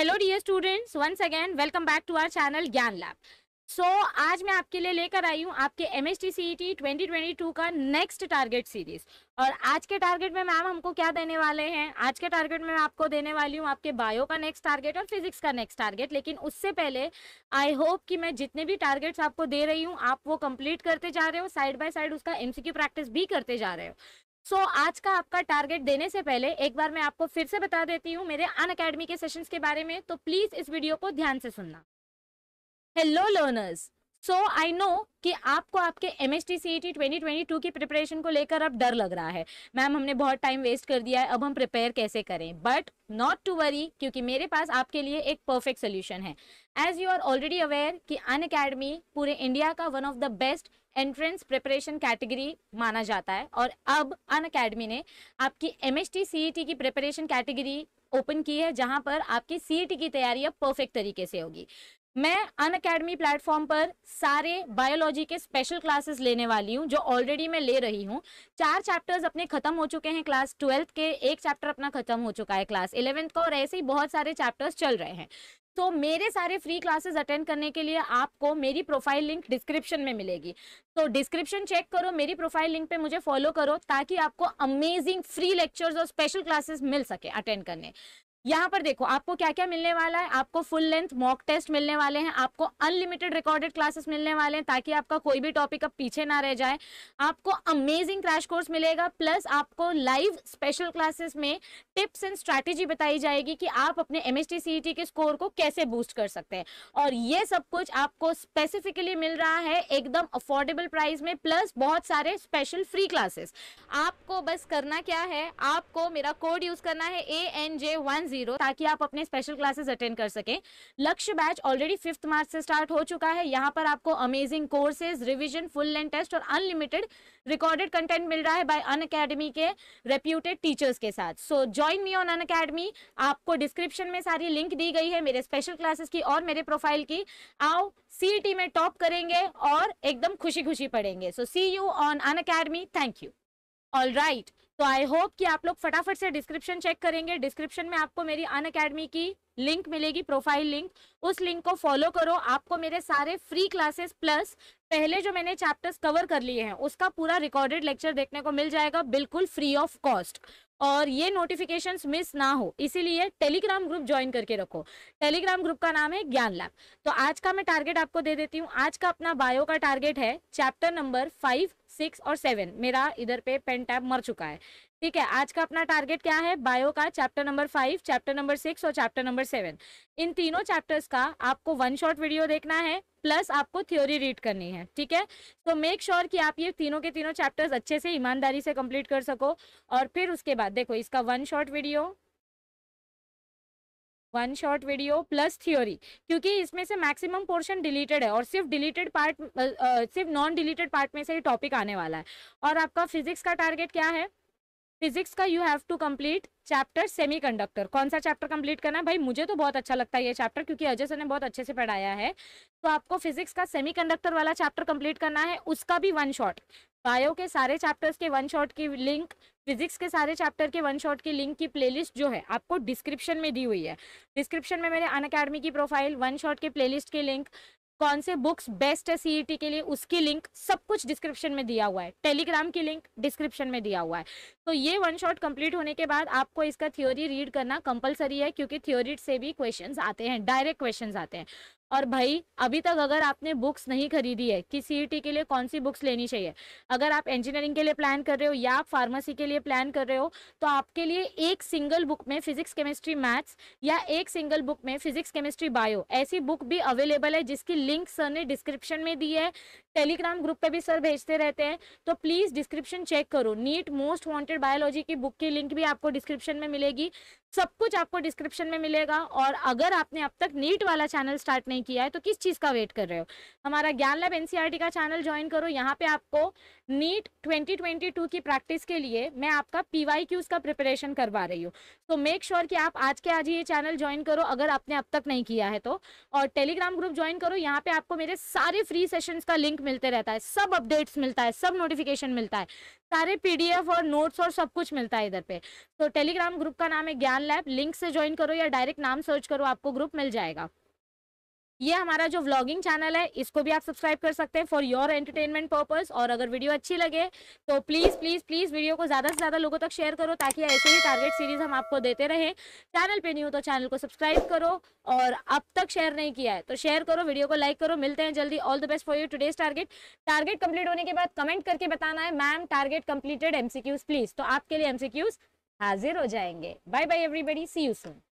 hello dear students once again welcome back to our channel Gyan lab so आज मैं आपके लिए लेकर आई हूँ आपके M S T C T twenty twenty two का नेक्स्ट टारगेट सीरीज और आज के टारगेट में मैम हमको क्या देने वाले हैं आज के टारगेट में मैं आपको देने वाली हूँ आपके बायो का नेक्स्ट टारगेट और फिजिक्स का नेक्स्ट टारगेट लेकिन उससे पहले आई होप कि मैं जितने भी टारगेट्स आपको दे रही हूँ आप वो कंप्लीट करते जा रहे हो साइड बाय साइड उसका एम प्रैक्टिस भी करते जा रहे हो सो so, आज का आपका टारगेट देने से पहले एक बार मैं आपको फिर से बता देती हूँ मेरे अन अकेडमी के सेशंस के बारे में तो प्लीज इस वीडियो को ध्यान से सुनना hello learners so I know कि आपको आपके M S T C E T twenty twenty two की प्रिपरेशन को लेकर अब डर लग रहा है मैम हमने बहुत टाइम वेस्ट कर दिया है अब हम प्रिपेयर कैसे करें बट नॉट टू वरी क्योंकि मेरे पास आपके लिए एक परफेक्ट सोल्यूशन है as you are already aware कि अन अकेडमी पूरे इंडिया का one of the best entrance preparation category माना जाता है और अब अन अकेडमी ने आपकी एम एच e की प्रिपरेशन कैटेगरी ओपन की है जहां पर आपकी सी e की तैयारी अब परफेक्ट तरीके से होगी मैं अन अकेडमी प्लेटफॉर्म पर सारे बायोलॉजी के स्पेशल क्लासेस लेने वाली हूँ जो ऑलरेडी मैं ले रही हूँ चार चैप्टर्स अपने खत्म हो चुके हैं क्लास ट्वेल्थ के एक चैप्टर अपना खत्म हो चुका है क्लास इलेवेंथ का और ऐसे ही बहुत सारे चैप्टर्स चल रहे हैं तो मेरे सारे फ्री क्लासेस अटेंड करने के लिए आपको मेरी प्रोफाइल लिंक डिस्क्रिप्शन में मिलेगी तो डिस्क्रिप्शन चेक करो मेरी प्रोफाइल लिंक पे मुझे फॉलो करो ताकि आपको अमेजिंग फ्री लेक्चर्स और स्पेशल क्लासेस मिल सके अटेंड करने यहाँ पर देखो आपको क्या क्या मिलने वाला है आपको फुल लेंथ मॉक टेस्ट मिलने वाले हैं आपको अनलिमिटेड रिकॉर्डेड क्लासेस मिलने वाले हैं ताकि आपका कोई भी टॉपिक अब पीछे ना रह जाए आपको अमेजिंग क्रैश कोर्स मिलेगा प्लस आपको लाइव स्पेशल क्लासेस में टिप्स एंड स्ट्रैटेजी बताई जाएगी कि आप अपने एम एस e के स्कोर को कैसे बूस्ट कर सकते हैं और ये सब कुछ आपको स्पेसिफिकली मिल रहा है एकदम अफोर्डेबल प्राइस में प्लस बहुत सारे स्पेशल फ्री क्लासेस आपको बस करना क्या है आपको मेरा कोड यूज करना है A N J one zero ताकि आप अपने स्पेशल क्लासेस अटेंड कर सकें लक्ष्य बैच ऑलरेडी फिफ्थ मार्च से स्टार्ट हो चुका है यहाँ पर आपको amazing courses revision full length test और अनलिमिटेड रिकॉर्डेड कंटेंट मिल रहा है बाय अन अकेडमी के रेप्यूटेड टीचर्स के साथ so join me on Unacademy आपको डिस्क्रिप्शन में सारी लिंक दी गई है मेरे स्पेशल क्लासेस की और मेरे प्रोफाइल की आओ सी e में टॉप करेंगे और एकदम खुशी खुशी पढ़ेंगे so see you on Unacademy thank you all right तो आई होप कि आप लोग फटाफट से डिस्क्रिप्शन चेक करेंगे डिस्क्रिप्शन में आपको मेरी अन अकेडमी की लिंक मिलेगी प्रोफाइल लिंक उस लिंक को फॉलो करो आपको मेरे सारे फ्री क्लासेस प्लस पहले जो मैंने चैप्टर्स कवर कर लिए हैं उसका पूरा रिकॉर्डेड लेक्चर देखने को मिल जाएगा बिल्कुल फ्री ऑफ कॉस्ट और ये नोटिफिकेशन मिस ना हो इसीलिए टेलीग्राम ग्रुप ज्वाइन करके रखो टेलीग्राम ग्रुप का नाम है ज्ञान लैब तो आज का मैं टारगेट आपको दे देती हूँ आज का अपना बायो का टारगेट है चैप्टर नंबर फाइव सिक्स और सेवन मेरा इधर पे पेन टैब मर चुका है ठीक है आज का अपना टारगेट क्या है बायो का chapter number five chapter number six और चैप्टर नंबर सेवन इन तीनों चैप्टर्स का आपको वन शॉट वीडियो देखना है प्लस आपको थ्योरी रीड करनी है ठीक है तो मेक श्योर कि आप ये तीनों के तीनों चैप्टर्स अच्छे से ईमानदारी से कंप्लीट कर सको और फिर उसके बाद देखो इसका one shot video one short video plus theory क्योंकि इसमें से मैक्सिमम पोर्शन डिलीटेड है और सिर्फ डिलीटेड पार्ट सिर्फ नॉन डिलीटेड पार्ट में से ही टॉपिक आने वाला है और आपका फिजिक्स का टारगेट क्या है फिजिक्स का you have to complete chapter semiconductor कौन सा चैप्टर कंप्लीट करना है भाई मुझे तो बहुत अच्छा लगता है ये चैप्टर क्योंकि अजय सर ने बहुत अच्छे से पढ़ाया है तो आपको फिजिक्स का सेमीकंडक्टर वाला चैप्टर कंप्लीट करना है उसका भी वन शॉट बायो के सारे चैप्टर्स के वन शॉट की लिंक फिजिक्स के सारे चैप्टर के वन शॉट की लिंक की प्लेलिस्ट जो है आपको डिस्क्रिप्शन में दी हुई है डिस्क्रिप्शन में मेरे अन अकेडमी की प्रोफाइल वन शॉट के प्लेलिस्ट के लिंक कौन से बुक्स बेस्ट है सी e के लिए उसकी लिंक सब कुछ डिस्क्रिप्शन में दिया हुआ है टेलीग्राम की लिंक डिस्क्रिप्शन में दिया हुआ है तो ये वन शॉट कंप्लीट होने के बाद आपको इसका थ्योरी रीड करना कंपलसरी है क्योंकि थ्योरी से भी क्वेश्चंस आते हैं डायरेक्ट क्वेश्चंस आते हैं और भाई अभी तक अगर आपने बुक्स नहीं खरीदी है कि सी के लिए कौन सी बुक्स लेनी चाहिए अगर आप इंजीनियरिंग के लिए प्लान कर रहे हो या फार्मेसी के लिए प्लान कर रहे हो तो आपके लिए एक सिंगल बुक में फिजिक्स केमिस्ट्री मैथ्स या एक सिंगल बुक में फिजिक्स केमिस्ट्री बायो ऐसी बुक भी अवेलेबल है जिसकी लिंक सर ने डिस्क्रिप्शन में दी है टेलीग्राम ग्रुप पे भी सर भेजते रहते हैं तो प्लीज़ डिस्क्रिप्शन चेक करो नीट मोस्ट वांटेड बायोलॉजी की बुक की लिंक भी आपको डिस्क्रिप्शन में मिलेगी सब कुछ आपको डिस्क्रिप्शन में मिलेगा और अगर आपने अब तक नीट वाला चैनल स्टार्ट नहीं नहीं किया है तो किस चीज़ का वेट कर रहे हो हमारा ज्ञान लैब एनसीईआरटी का चैनल ज्वाइन करो यहाँ पे आपको नीट 2022 की प्रैक्टिस के लिए मैं आपका पी क्यूज का प्रिपरेशन करवा रही हूँ तो मेक श्योर कि आप आज के आज ये चैनल ज्वाइन करो अगर आपने अब तक नहीं किया है तो और टेलीग्राम ग्रुप ज्वाइन करो यहाँ पे आपको मेरे सारे फ्री सेशंस का लिंक मिलते रहता है सब अपडेट्स मिलता है सब नोटिफिकेशन मिलता है सारे पीडीएफ और नोट्स और सब कुछ मिलता है इधर पे तो टेलीग्राम ग्रुप का नाम है ज्ञान लैब लिंक से ज्वाइन करो या डायरेक्ट नाम सर्च करो आपको ग्रुप मिल जाएगा ये हमारा जो व्लॉगिंग चैनल है इसको भी आप सब्सक्राइब कर सकते हैं फॉर योर एंटरटेनमेंट पर्पज और अगर वीडियो अच्छी लगे तो प्लीज़ प्लीज़ प्लीज़ वीडियो को ज़्यादा से ज़्यादा लोगों तक शेयर करो ताकि ऐसे ही टारगेट सीरीज़ हम आपको देते रहें चैनल पे नहीं हो तो चैनल को सब्सक्राइब करो और अब तक शेयर नहीं किया है तो शेयर करो वीडियो को लाइक करो मिलते हैं जल्दी all the best for you today's target target complete होने के बाद कमेंट करके बताना है ma'am target completed MCQs please तो आपके लिए एमसीक्यूज हाजिर हो जाएंगे bye bye everybody see you soon